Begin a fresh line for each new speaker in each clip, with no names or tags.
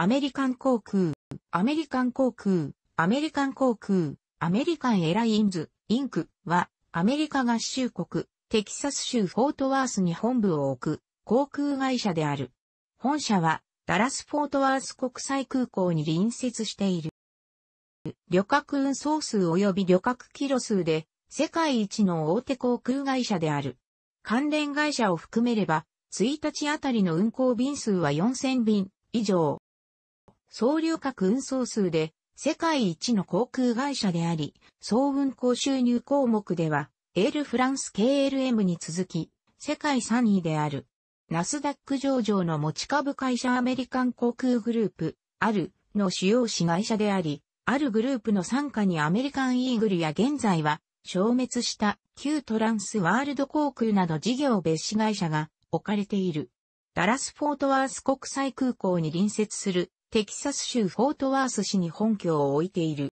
アメリカン航空、アメリカン航空、アメリカン航空、アメリカンエラインズ、インクは、アメリカ合衆国、テキサス州フォートワースに本部を置く、航空会社である。本社は、ダラス・フォートワース国際空港に隣接している。旅客運送数及び旅客キロ数で、世界一の大手航空会社である。関連会社を含めれば、1日あたりの運航便数は4000便以上。総流客運送数で世界一の航空会社であり、総運航収入項目では、エールフランス KLM に続き、世界3位である。ナスダック上場の持ち株会社アメリカン航空グループ、あるの主要子会社であり、あるグループの傘下にアメリカンイーグルや現在は消滅した旧トランスワールド航空など事業別子会社が置かれている。ダラスフォートワース国際空港に隣接するテキサス州フォートワース市に本拠を置いている。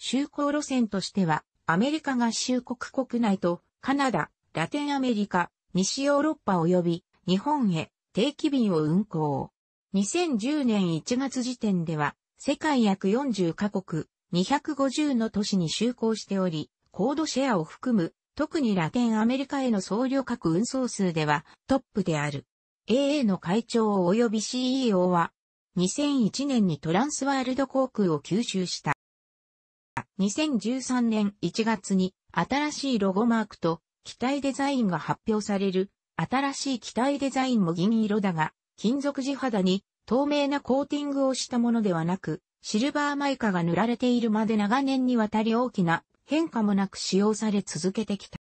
就航路線としては、アメリカ合衆国国内と、カナダ、ラテンアメリカ、西ヨーロッパ及び、日本へ定期便を運航。2010年1月時点では、世界約40カ国、250の都市に就航しており、コードシェアを含む、特にラテンアメリカへの総旅客運送数ではトップである。AA の会長及び CEO は2001年にトランスワールド航空を吸収した。2013年1月に新しいロゴマークと機体デザインが発表される。新しい機体デザインも銀色だが、金属地肌に透明なコーティングをしたものではなく、シルバーマイカが塗られているまで長年にわたり大きな変化もなく使用され続けてきた。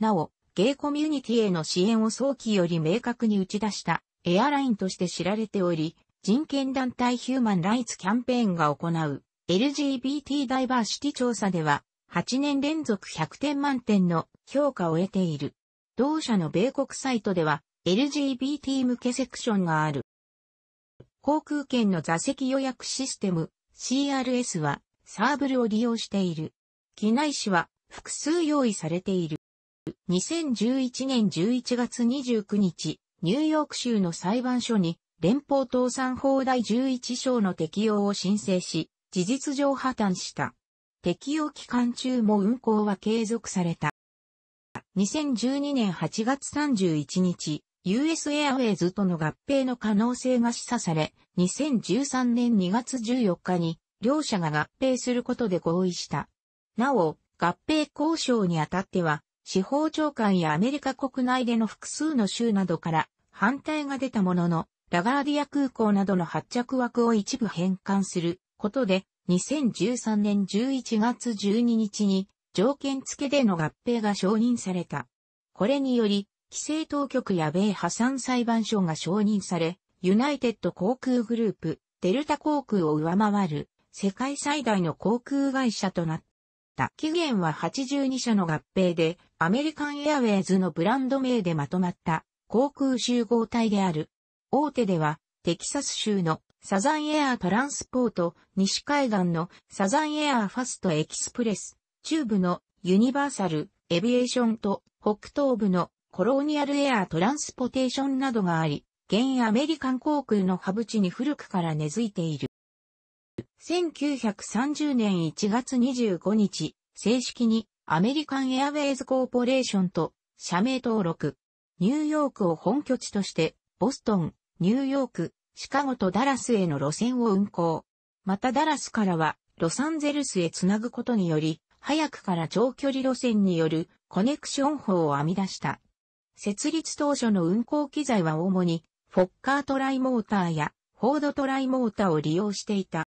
なお、ゲイコミュニティへの支援を早期より明確に打ち出したエアラインとして知られており、人権団体ヒューマンライツキャンペーンが行う LGBT ダイバーシティ調査では8年連続100点満点の評価を得ている。同社の米国サイトでは LGBT 向けセクションがある。航空券の座席予約システム CRS はサーブルを利用している。機内紙は複数用意されている。2011年11月29日、ニューヨーク州の裁判所に連邦倒産法第11章の適用を申請し、事実上破綻した。適用期間中も運行は継続された。2012年8月31日、US Airways との合併の可能性が示唆され、2013年2月14日に両社が合併することで合意した。なお、合併交渉にあたっては、司法長官やアメリカ国内での複数の州などから反対が出たものの、ラガーディア空港などの発着枠を一部返還することで、2013年11月12日に条件付けでの合併が承認された。これにより、規制当局や米破産裁判所が承認され、ユナイテッド航空グループ、デルタ航空を上回る世界最大の航空会社となった。期限は82社の合併で、アメリカンエアウェイズのブランド名でまとまった航空集合体である大手では、テキサス州のサザンエアートランスポート、西海岸のサザンエアーファストエキスプレス、中部のユニバーサル、エビエーションと北東部のコロニアルエアートランスポテーションなどがあり、現アメリカン航空のハブ地に古くから根付いている。1930年1月25日、正式にアメリカンエアウェイズコーポレーションと社名登録。ニューヨークを本拠地として、ボストン、ニューヨーク、シカゴとダラスへの路線を運行。またダラスからはロサンゼルスへつなぐことにより、早くから長距離路線によるコネクション法を編み出した。設立当初の運行機材は主にフォッカートライモーターやフォードトライモーターを利用していた。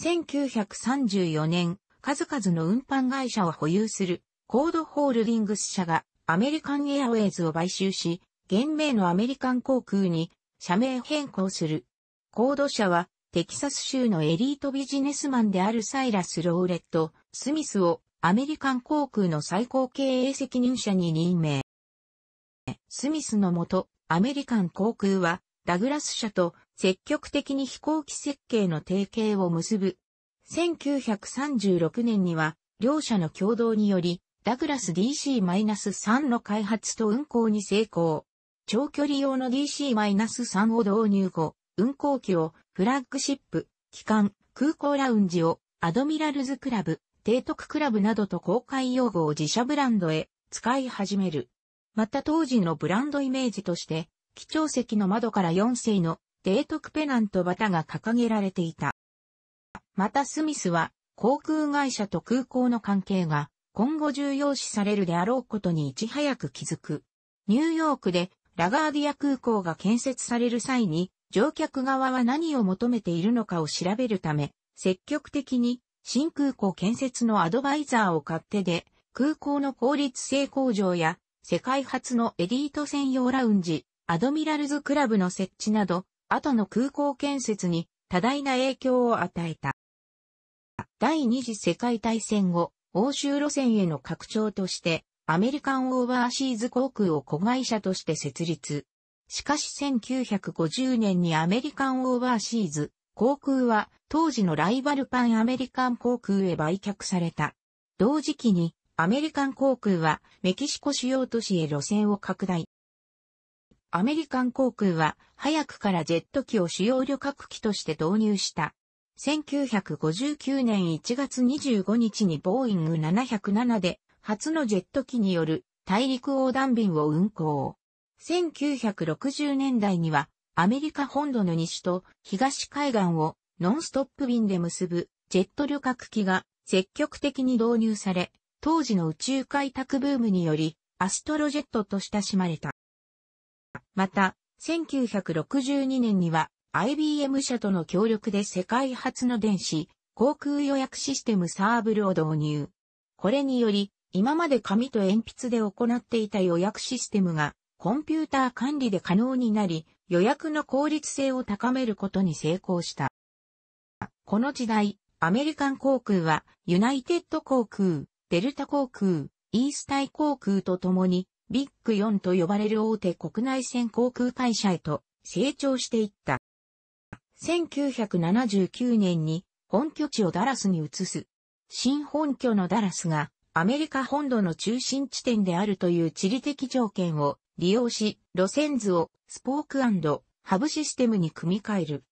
1934年、数々の運搬会社を保有するコードホールディングス社がアメリカンエアウェイズを買収し、現名のアメリカン航空に社名変更する。コード社はテキサス州のエリートビジネスマンであるサイラス・ローレット・スミスをアメリカン航空の最高経営責任者に任命。スミスのもと、アメリカン航空はダグラス社と積極的に飛行機設計の提携を結ぶ。1936年には、両社の共同により、ダグラス DC-3 の開発と運行に成功。長距離用の DC-3 を導入後、運航機をフラッグシップ、機関、空港ラウンジをアドミラルズクラブ、提督クラブなどと公開用語を自社ブランドへ使い始める。また当時のブランドイメージとして、基調席の窓から4世の提督ペナントバタが掲げられていた。またスミスは航空会社と空港の関係が今後重要視されるであろうことにいち早く気づく。ニューヨークでラガーディア空港が建設される際に、乗客側は何を求めているのかを調べるため、積極的に新空港建設のアドバイザーを買ってで、空港の効率性向上や世界初のエリート専用ラウンジ、アドミラルズクラブの設置など、後の空港建設に多大な影響を与えた。第二次世界大戦後、欧州路線への拡張として、アメリカンオーバーシーズ航空を子会社として設立。しかし1950年にアメリカンオーバーシーズ航空は当時のライバルパンアメリカン航空へ売却された。同時期にアメリカン航空はメキシコ主要都市へ路線を拡大。アメリカン航空は早くからジェット機を主要旅客機として導入した。1959年1月25日にボーイング707で初のジェット機による大陸横断便を運行。1960年代にはアメリカ本土の西と東海岸をノンストップ便で結ぶジェット旅客機が積極的に導入され、当時の宇宙開拓ブームによりアストロジェットと親しまれた。また、1962年には IBM 社との協力で世界初の電子航空予約システムサーブルを導入。これにより今まで紙と鉛筆で行っていた予約システムが、コンピューター管理で可能になり、予約の効率性を高めることに成功した。この時代、アメリカン航空は、ユナイテッド航空、デルタ航空、イースタイ航空と共に、ビッグ4と呼ばれる大手国内線航空会社へと成長していった。1979年に本拠地をダラスに移す。新本拠のダラスがアメリカ本土の中心地点であるという地理的条件を利用し、路線図をスポークハブシステムに組み替える。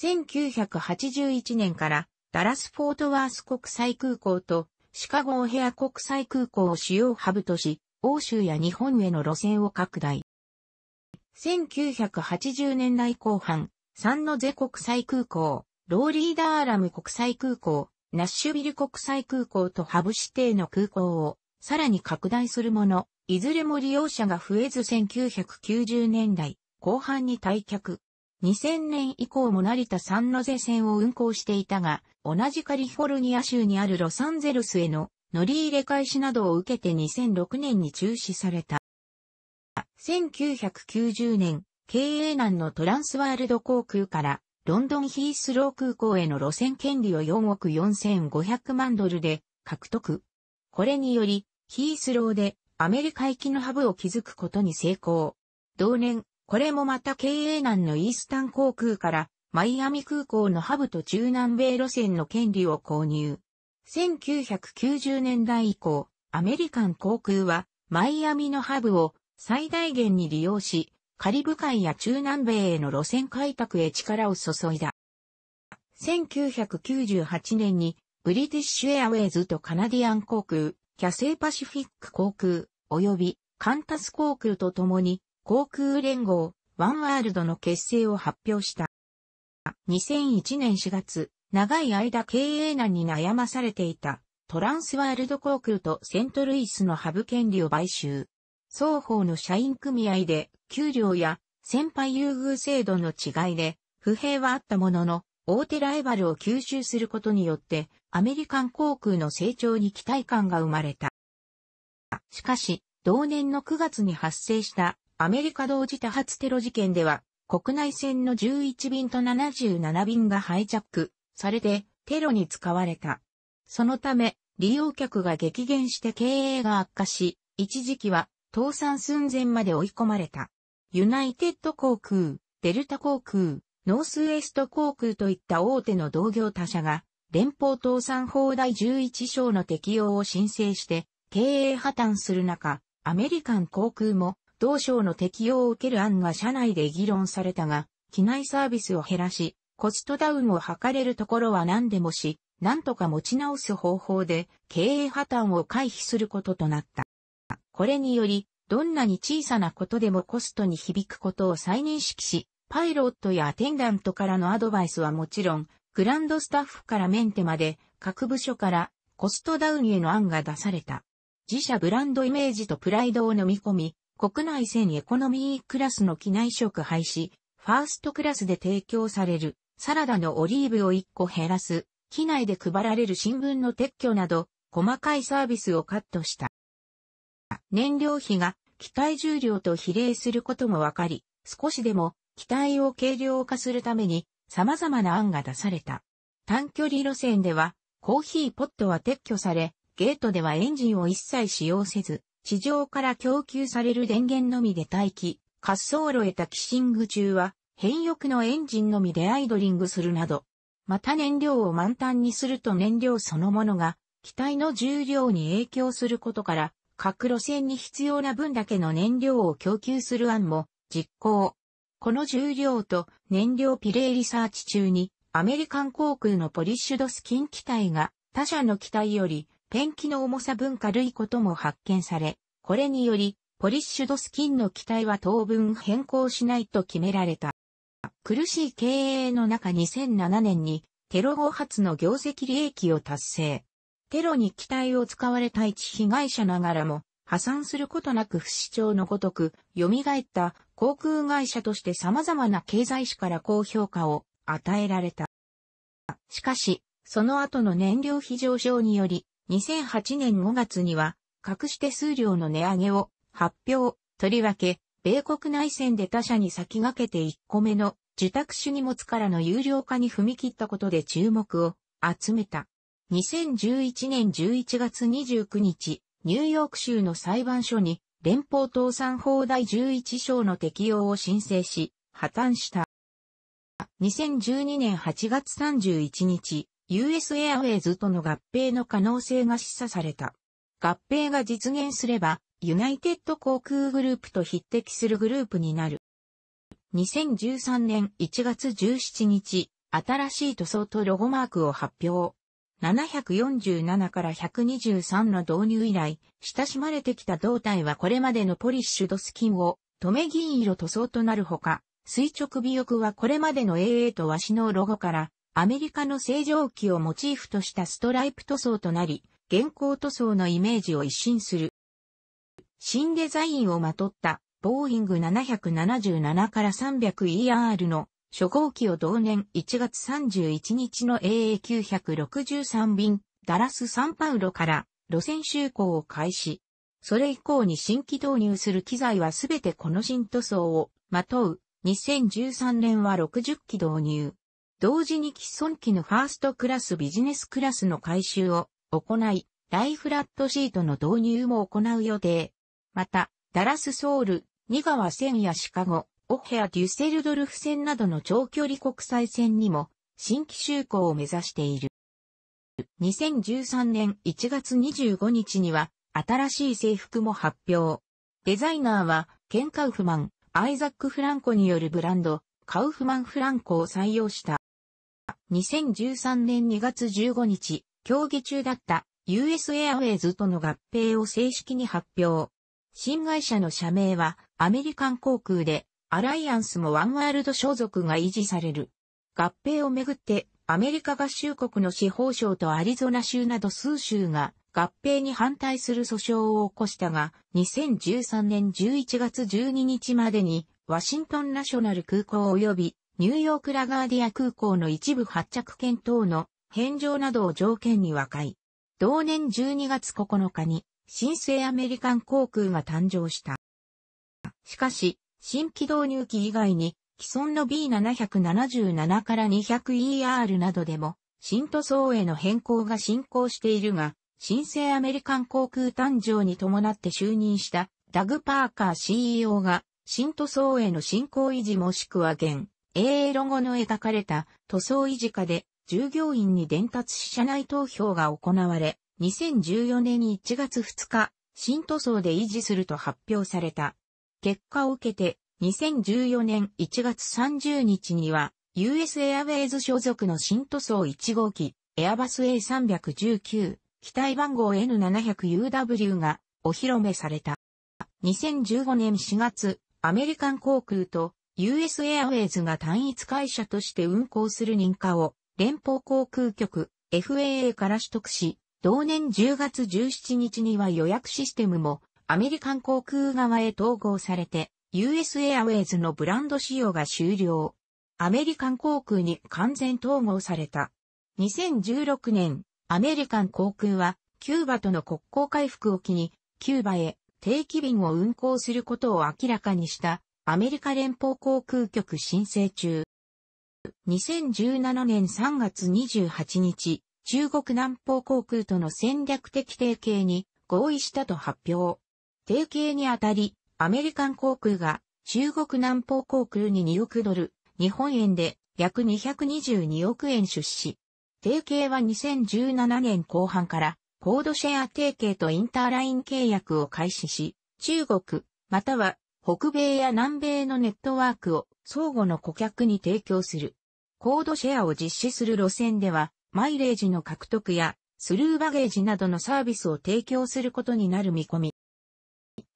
1981年からダラス・フォートワース国際空港とシカゴ・オヘア国際空港を主要ハブとし、欧州や日本への路線を拡大。1980年代後半、サンノゼ国際空港、ローリーダーラム国際空港、ナッシュビル国際空港とハブ指定の空港をさらに拡大するもの、いずれも利用者が増えず1990年代後半に退却。2000年以降も成田サンノゼ線を運行していたが、同じカリフォルニア州にあるロサンゼルスへの乗り入れ開始などを受けて2006年に中止された。1990年、経営難のトランスワールド航空からロンドンヒースロー空港への路線権利を4億4500万ドルで獲得。これにより、ヒースローでアメリカ行きのハブを築くことに成功。同年、これもまた経営難のイースタン航空からマイアミ空港のハブと中南米路線の権利を購入。1990年代以降、アメリカン航空はマイアミのハブを最大限に利用し、カリブ海や中南米への路線開拓へ力を注いだ。1998年にブリティッシュエアウェイズとカナディアン航空、キャセイパシフィック航空、及びカンタス航空と共に航空連合、ワンワールドの結成を発表した。2001年4月、長い間経営難に悩まされていたトランスワールド航空とセントルイスのハブ権利を買収。双方の社員組合で給料や先輩優遇制度の違いで不平はあったものの、大手ライバルを吸収することによってアメリカン航空の成長に期待感が生まれた。しかし、同年の9月に発生したアメリカ同時多発テロ事件では、国内線の11便と77便がハイジャックされてテロに使われた。そのため、利用客が激減して経営が悪化し、一時期は倒産寸前まで追い込まれた。ユナイテッド航空、デルタ航空、ノースウエスト航空といった大手の同業他社が、連邦倒産法第11章の適用を申請して、経営破綻する中、アメリカン航空も、同章の適用を受ける案が社内で議論されたが、機内サービスを減らし、コストダウンを図れるところは何でもし、何とか持ち直す方法で経営破綻を回避することとなった。これにより、どんなに小さなことでもコストに響くことを再認識し、パイロットやアテンダントからのアドバイスはもちろん、グランドスタッフからメンテまで、各部署からコストダウンへの案が出された。自社ブランドイメージとプライドを飲み込み、国内線エコノミークラスの機内食廃止、ファーストクラスで提供される、サラダのオリーブを1個減らす、機内で配られる新聞の撤去など、細かいサービスをカットした。燃料費が機体重量と比例することもわかり、少しでも機体を軽量化するために様々な案が出された。短距離路線では、コーヒーポットは撤去され、ゲートではエンジンを一切使用せず、地上から供給される電源のみで待機、滑走路へタキシング中は、変翼のエンジンのみでアイドリングするなど、また燃料を満タンにすると燃料そのものが、機体の重量に影響することから、各路線に必要な分だけの燃料を供給する案も実行。この重量と燃料ピレーリサーチ中にアメリカン航空のポリッシュドスキン機体が他社の機体よりペンキの重さ分軽いことも発見され、これによりポリッシュドスキンの機体は当分変更しないと決められた。苦しい経営の中2007年にテロ後発の業績利益を達成。テロに機体を使われた一被害者ながらも、破産することなく不死鳥のごとく、蘇った航空会社として様々な経済史から高評価を与えられた。しかし、その後の燃料費上昇により、2008年5月には、隠して数量の値上げを発表、とりわけ、米国内戦で他社に先駆けて1個目の受託主荷物からの有料化に踏み切ったことで注目を集めた。2011年11月29日、ニューヨーク州の裁判所に連邦倒産法第11章の適用を申請し、破綻した。2012年8月31日、US エアウェイズとの合併の可能性が示唆された。合併が実現すれば、ユナイテッド航空グループと匹敵するグループになる。2013年1月17日、新しい塗装とロゴマークを発表。747から123の導入以来、親しまれてきた胴体はこれまでのポリッシュドスキンを、止め銀色塗装となるほか、垂直尾翼はこれまでの AA とワシのロゴから、アメリカの正常期をモチーフとしたストライプ塗装となり、現行塗装のイメージを一新する。新デザインをまとった、ボーイング777から 300ER の初号機を同年1月31日の AA963 便、ダラス・サンパウロから路線就航を開始。それ以降に新規導入する機材はすべてこの新塗装をまとう。2013年は60機導入。同時に既存機のファーストクラスビジネスクラスの改修を行い、ライフラットシートの導入も行う予定。また、ダラスソウル、ニガワセンやシカゴ、オヘア・デュセルドルフ戦などの長距離国際戦にも新規就航を目指している。2013年1月25日には新しい制服も発表。デザイナーはケン・カウフマン、アイザック・フランコによるブランド、カウフマン・フランコを採用した。2013年2月15日、競技中だった US i r ウェイズとの合併を正式に発表。新会社の社名はアメリカン航空でアライアンスもワンワールド所属が維持される。合併をめぐって、アメリカ合衆国の司法省とアリゾナ州など数州が合併に反対する訴訟を起こしたが、2013年11月12日までに、ワシントンナショナル空港及びニューヨークラガーディア空港の一部発着券等の返上などを条件に和解。同年12月9日に新生アメリカン航空が誕生した。しかし、新規導入機以外に、既存の B777 から 200ER などでも、新塗装への変更が進行しているが、新生アメリカン航空誕生に伴って就任したダグ・パーカー CEO が、新塗装への進行維持もしくは現、AA ロゴの描かれた塗装維持下で、従業員に伝達し社内投票が行われ、2014年1月2日、新塗装で維持すると発表された。結果を受けて、2014年1月30日には、US i r ウェイズ所属の新塗装1号機、エアバス A319、機体番号 N700UW がお披露目された。2015年4月、アメリカン航空と US i r ウェイズが単一会社として運航する認可を連邦航空局 FAA から取得し、同年10月17日には予約システムもアメリカン航空側へ統合されて、US Airways のブランド使用が終了。アメリカン航空に完全統合された。2016年、アメリカン航空は、キューバとの国交回復を機に、キューバへ定期便を運航することを明らかにした、アメリカ連邦航空局申請中。2017年3月28日、中国南方航空との戦略的提携に合意したと発表。提携にあたり、アメリカン航空が中国南方航空に2億ドル、日本円で約222億円出資。提携は2017年後半からコードシェア提携とインターライン契約を開始し、中国、または北米や南米のネットワークを相互の顧客に提供する。コードシェアを実施する路線では、マイレージの獲得やスルーバゲージなどのサービスを提供することになる見込み。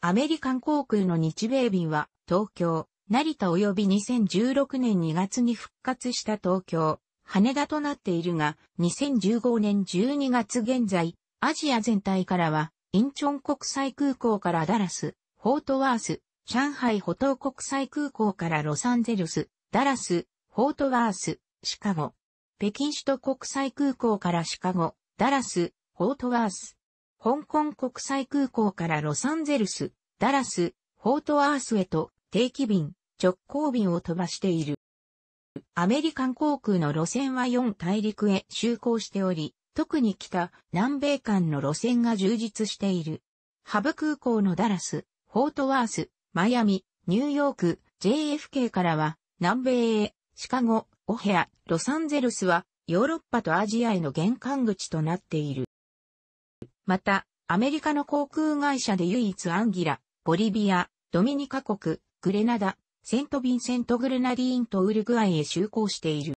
アメリカン航空の日米便は、東京、成田及び2016年2月に復活した東京、羽田となっているが、2015年12月現在、アジア全体からは、インチョン国際空港からダラス、フォートワース、上海歩東国際空港からロサンゼルス、ダラス、フォートワース、シカゴ。北京首都国際空港からシカゴ、ダラス、フォートワース、香港国際空港からロサンゼルス、ダラス、フォートワースへと定期便、直行便を飛ばしている。アメリカン航空の路線は4大陸へ就航しており、特に北、南米間の路線が充実している。ハブ空港のダラス、フォートワース、マイアミ、ニューヨーク、JFK からは、南米へ、シカゴ、オヘア、ロサンゼルスは、ヨーロッパとアジアへの玄関口となっている。また、アメリカの航空会社で唯一アンギラ、ボリビア、ドミニカ国、グレナダ、セントビンセントグレナディーンとウルグアイへ就航している。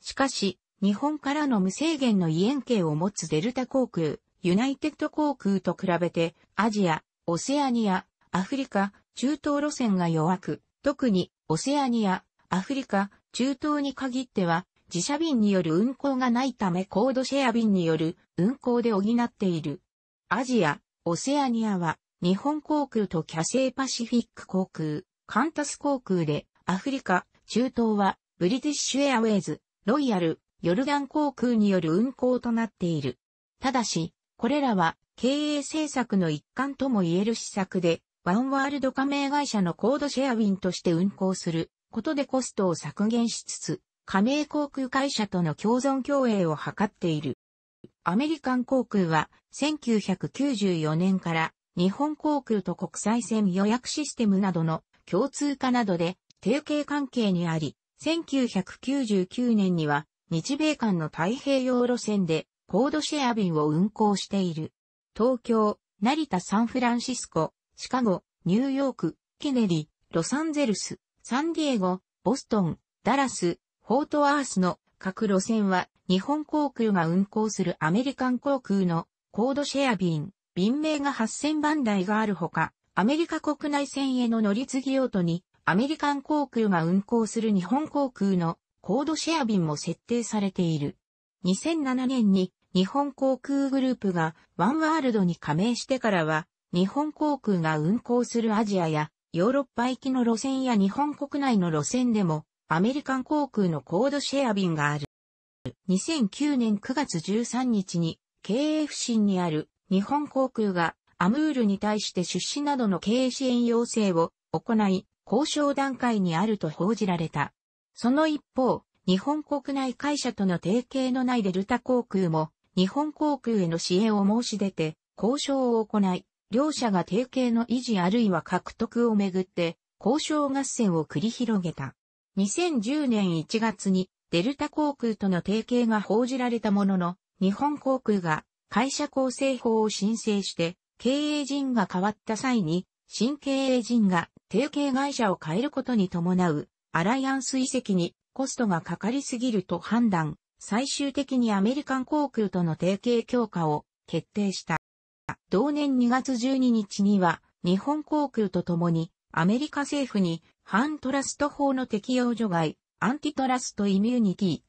しかし、日本からの無制限の異円形を持つデルタ航空、ユナイテッド航空と比べて、アジア、オセアニア、アフリカ、中東路線が弱く、特に、オセアニア、アフリカ、中東に限っては、自社便による運行がないためコードシェア便による運行で補っている。アジア、オセアニアは日本航空とキャセイパシフィック航空、カンタス航空で、アフリカ、中東はブリティッシュエアウェイズ、ロイヤル、ヨルダン航空による運行となっている。ただし、これらは経営政策の一環とも言える施策で、ワンワールド加盟会社のコードシェア便として運行することでコストを削減しつつ、加盟航空会社との共存共栄を図っている。アメリカン航空は1994年から日本航空と国際線予約システムなどの共通化などで提携関係にあり、1999年には日米間の太平洋路線でコードシェア便を運航している。東京、成田サンフランシスコ、シカゴ、ニューヨーク、ケネリ、ロサンゼルス、サンディエゴ、ボストン、ダラス、フォートワースの各路線は日本航空が運航するアメリカン航空のコードシェア便、便名が8000番台があるほか、アメリカ国内線への乗り継ぎ用途にアメリカン航空が運航する日本航空のコードシェア便も設定されている。2007年に日本航空グループがワンワールドに加盟してからは、日本航空が運航するアジアやヨーロッパ行きの路線や日本国内の路線でもアメリカン航空のコードシェア便がある。2009年9月13日に、経営不振にある日本航空がアムールに対して出資などの経営支援要請を行い、交渉段階にあると報じられた。その一方、日本国内会社との提携のないデルタ航空も、日本航空への支援を申し出て、交渉を行い、両社が提携の維持あるいは獲得をめぐって、交渉合戦を繰り広げた。2010年1月にデルタ航空との提携が報じられたものの、日本航空が会社構成法を申請して、経営陣が変わった際に、新経営陣が提携会社を変えることに伴う、アライアンス遺跡にコストがかかりすぎると判断、最終的にアメリカン航空との提携強化を決定した。同年2月12日には、日本航空とともにアメリカ政府に反トラスト法の適用除外、アンティトラストイミューニティ、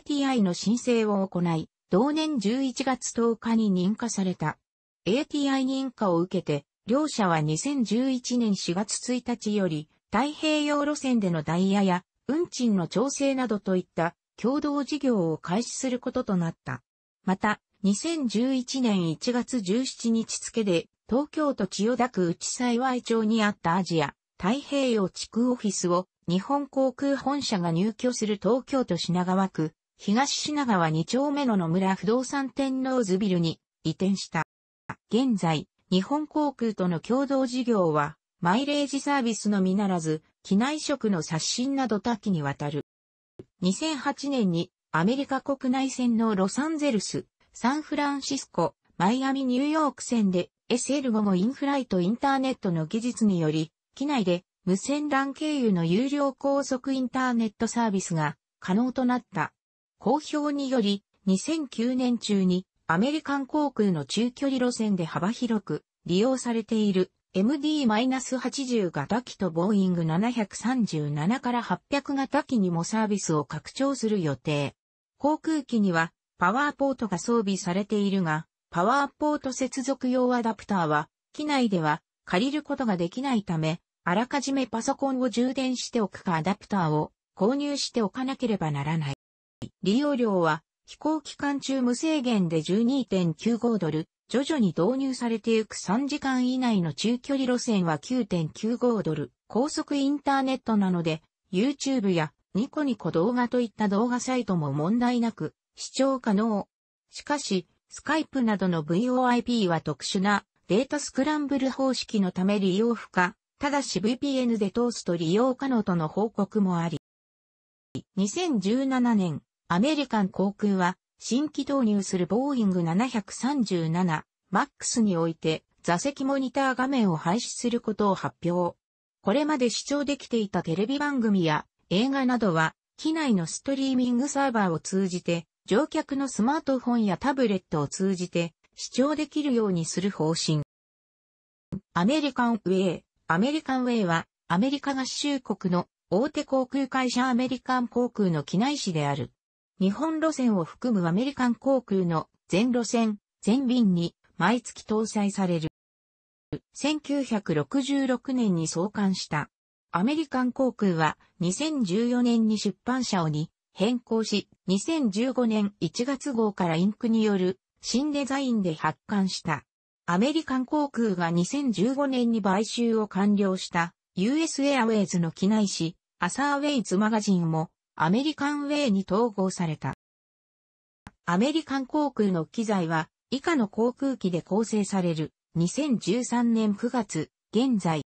ATI の申請を行い、同年11月10日に認可された。ATI 認可を受けて、両社は2011年4月1日より、太平洋路線でのダイヤや、運賃の調整などといった共同事業を開始することとなった。また、2011年1月17日付で、東京都千代田区内幸町にあったアジア、太平洋地区オフィスを日本航空本社が入居する東京都品川区東品川2丁目の野村不動産天王ズビルに移転した。現在、日本航空との共同事業はマイレージサービスのみならず、機内食の刷新など多岐にわたる。2008年にアメリカ国内線のロサンゼルス、サンフランシスコ、マイアミニューヨーク線で SL5 もインフライトインターネットの技術により機内で無線 LAN 経由の有料高速インターネットサービスが可能となった。公表により、2009年中にアメリカン航空の中距離路線で幅広く利用されている MD-80 型機とボーイング737から800型機にもサービスを拡張する予定。航空機にはパワーポートが装備されているが、パワーポート接続用アダプターは機内では借りることができないため、あらかじめパソコンを充電しておくかアダプターを購入しておかなければならない。利用料は飛行期間中無制限で12.95ドル、徐々に導入されていく3時間以内の中距離路線は9.95ドル、高速インターネットなので、YouTube やニコニコ動画といった動画サイトも問題なく視聴可能。しかし、スカイプなどの VOIP は特殊なデータスクランブル方式のため利用不可ただし VPN で通すと利用可能との報告もあり、2017年、アメリカン航空は、新規投入するボーイング737 MAX において、座席モニター画面を廃止することを発表。これまで視聴できていたテレビ番組や映画などは、機内のストリーミングサーバーを通じて、乗客のスマートフォンやタブレットを通じて視聴できるようにする方針。アメリカンウェイ、アメリカンウェイは、アメリカ合衆国の大手航空会社アメリカン航空の機内誌である。日本路線を含むアメリカン航空の全路線、全便に毎月搭載される。1966年に創刊した。アメリカン航空は2014年に出版社をに変更し、2015年1月号からインクによる新デザインで発刊した。アメリカン航空が2015年に買収を完了した US i r ウェイズの機内紙アサーウェイズマガジンもアメリカンウェイに統合された。アメリカン航空の機材は以下の航空機で構成される2013年9月現在。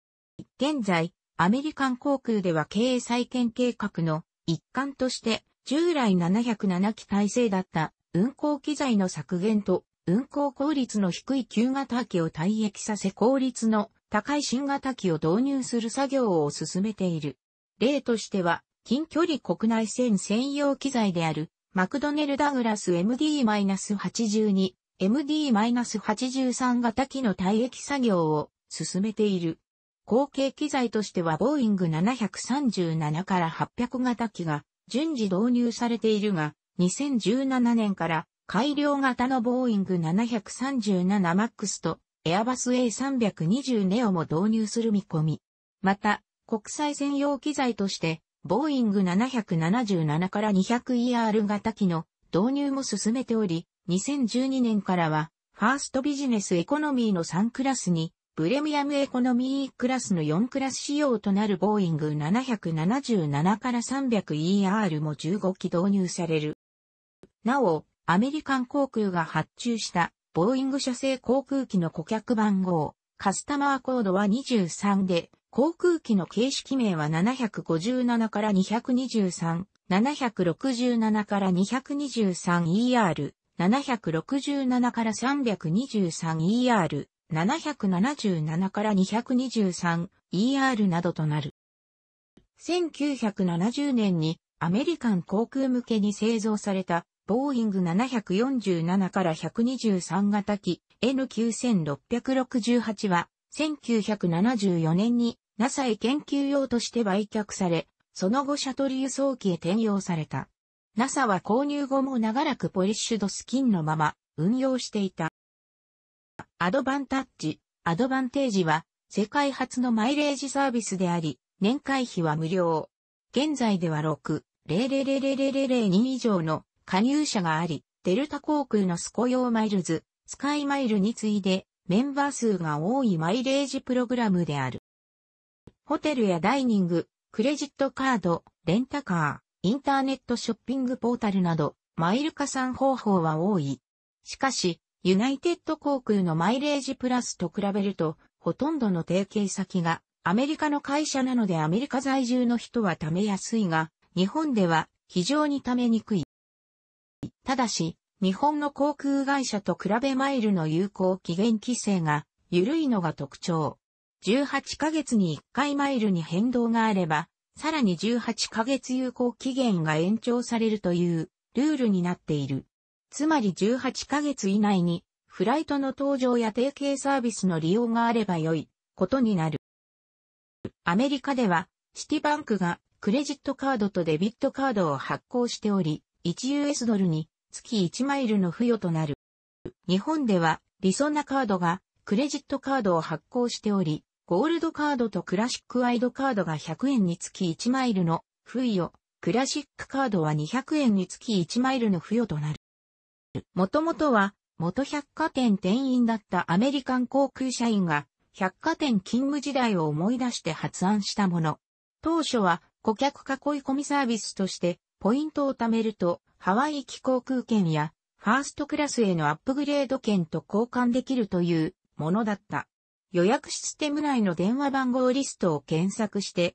現在、アメリカン航空では経営再建計画の一環として従来707機体制だった運航機材の削減と運行効率の低い旧型機を退役させ効率の高い新型機を導入する作業を進めている。例としては、近距離国内線専用機材である、マクドネルダグラス MD-82、MD-83 型機の退役作業を進めている。後継機材としてはボーイング737から800型機が順次導入されているが、2017年から改良型のボーイング 737MAX とエアバス A320 ネオも導入する見込み。また、国際専用機材として、ボーイング777から 200ER 型機の導入も進めており、2012年からは、ファーストビジネスエコノミーの3クラスに、プレミアムエコノミークラスの4クラス仕様となるボーイング777から 300ER も15機導入される。なお、アメリカン航空が発注したボーイング社製航空機の顧客番号、カスタマーコードは23で、航空機の形式名は757から223、767から 223ER、767から 323ER、777から 223ER などとなる。1970年にアメリカン航空向けに製造されたボーイング747から123型機 N9668 は1974年に NASA へ研究用として売却され、その後シャトル輸送機へ転用された。NASA は購入後も長らくポリッシュドスキンのまま運用していた。アドバンタッジ、アドバンテージは世界初のマイレージサービスであり、年会費は無料。現在では6、0 0 0 0 0 0以上の加入者があり、デルタ航空のスコ用マイルズ、スカイマイルに次いでメンバー数が多いマイレージプログラムである。ホテルやダイニング、クレジットカード、レンタカー、インターネットショッピングポータルなど、マイル加算方法は多い。しかし、ユナイテッド航空のマイレージプラスと比べると、ほとんどの提携先がアメリカの会社なのでアメリカ在住の人は貯めやすいが、日本では非常に貯めにくい。ただし、日本の航空会社と比べマイルの有効期限規制が緩いのが特徴。18ヶ月に1回マイルに変動があれば、さらに18ヶ月有効期限が延長されるというルールになっている。つまり18ヶ月以内にフライトの搭乗や提携サービスの利用があれば良いことになる。アメリカではシティバンクがクレジットカードとデビットカードを発行しており、1US ドルに月1マイルの付与となる。日本では、理想なカードが、クレジットカードを発行しており、ゴールドカードとクラシックワイドカードが100円につき1マイルの付与、クラシックカードは200円につき1マイルの付与となる。もともとは、元百貨店店員だったアメリカン航空社員が、百貨店勤務時代を思い出して発案したもの。当初は、顧客囲い込みサービスとして、ポイントを貯めると、ハワイ機航空券や、ファーストクラスへのアップグレード券と交換できるというものだった。予約システム内の電話番号リストを検索して、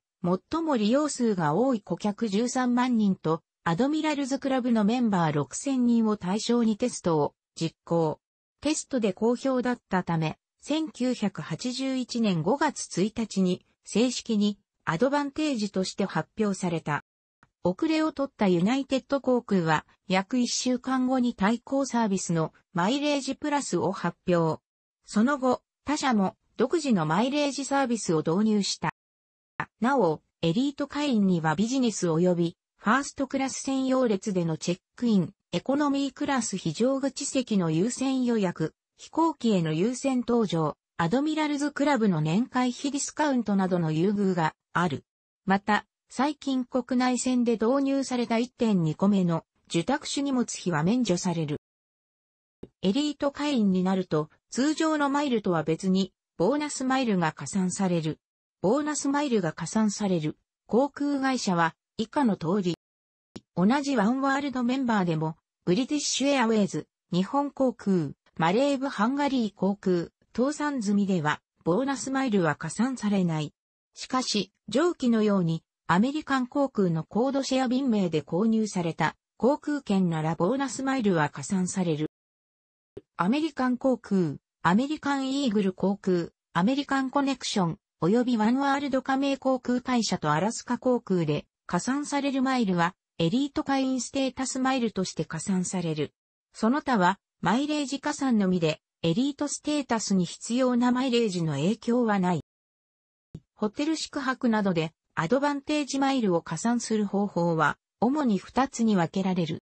最も利用数が多い顧客13万人と、アドミラルズクラブのメンバー6000人を対象にテストを実行。テストで好評だったため、1981年5月1日に正式にアドバンテージとして発表された。遅れを取ったユナイテッド航空は約1週間後に対抗サービスのマイレージプラスを発表。その後、他社も独自のマイレージサービスを導入した。なお、エリート会員にはビジネス及びファーストクラス専用列でのチェックイン、エコノミークラス非常口席の優先予約、飛行機への優先搭乗、アドミラルズクラブの年会費ディスカウントなどの優遇がある。また、最近国内線で導入された1.2個目の受託手荷物費は免除される。エリート会員になると、通常のマイルとは別に、ボーナスマイルが加算される。ボーナスマイルが加算される。航空会社は、以下の通り。同じワンワールドメンバーでも、ブリティッシュエアウェイズ、日本航空、マレーブ・ハンガリー航空、倒産済みでは、ボーナスマイルは加算されない。しかし、上記のように、アメリカン航空のコードシェア便名で購入された航空券ならボーナスマイルは加算される。アメリカン航空、アメリカンイーグル航空、アメリカンコネクション、及びワンワールド加盟航空会社とアラスカ航空で加算されるマイルはエリート会員ステータスマイルとして加算される。その他はマイレージ加算のみでエリートステータスに必要なマイレージの影響はない。ホテル宿泊などでアドバンテージマイルを加算する方法は、主に2つに分けられる。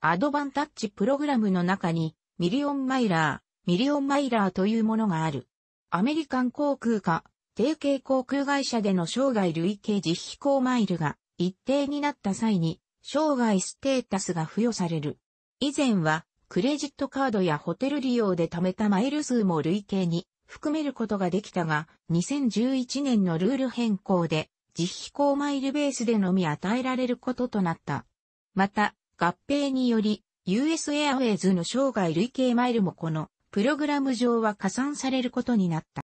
アドバンタッチプログラムの中に、ミリオンマイラー、ミリオンマイラーというものがある。アメリカン航空か、定型航空会社での生涯累計実飛行マイルが一定になった際に、生涯ステータスが付与される。以前は、クレジットカードやホテル利用で貯めたマイル数も累計に含めることができたが、2011年のルール変更で、実費高マイルベースでのみ与えられることとなった。また、合併により、US i アウェイズの生涯累計マイルもこのプログラム上は加算されることになった。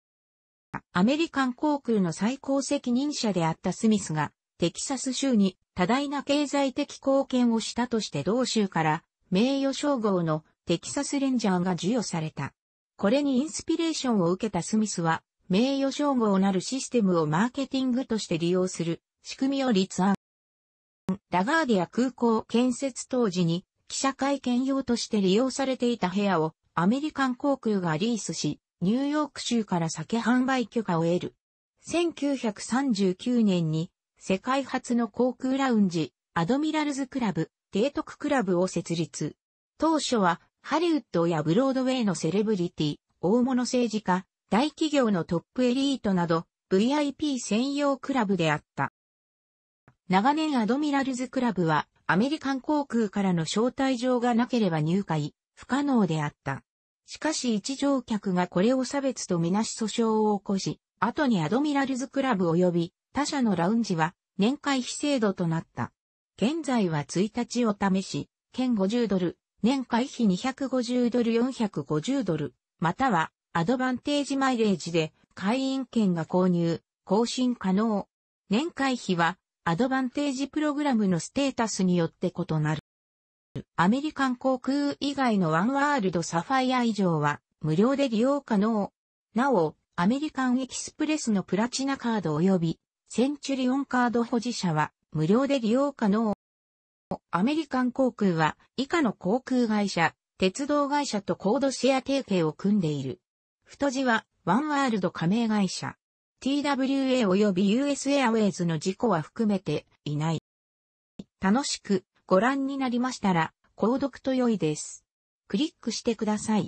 アメリカン航空の最高責任者であったスミスが、テキサス州に多大な経済的貢献をしたとして同州から名誉称号のテキサスレンジャーが授与された。これにインスピレーションを受けたスミスは名誉称号なるシステムをマーケティングとして利用する仕組みを立案。ラガーディア空港建設当時に記者会見用として利用されていた部屋をアメリカン航空がリースし、ニューヨーク州から酒販売許可を得る。1939年に世界初の航空ラウンジ、アドミラルズクラブ、提督クラブを設立。当初はハリウッドやブロードウェイのセレブリティ、大物政治家、大企業のトップエリートなど VIP 専用クラブであった。長年アドミラルズクラブはアメリカン航空からの招待状がなければ入会不可能であった。しかし一乗客がこれを差別とみなし訴訟を起こし、後にアドミラルズクラブ及び他社のラウンジは年会費制度となった。現在は1日を試し、県50ドル、年会費250ドル450ドル、またはアドバンテージマイレージで会員権が購入、更新可能。年会費はアドバンテージプログラムのステータスによって異なる。アメリカン航空以外のワンワールドサファイア以上は無料で利用可能。なお、アメリカンエキスプレスのプラチナカード及びセンチュリオンカード保持者は無料で利用可能。アメリカン航空は以下の航空会社、鉄道会社とコードシェア提携を組んでいる。太字は、ワンワールド加盟会社。TWA 及び US i r ウェイズの事故は含めていない。楽しくご覧になりましたら、購読と良いです。クリックしてください。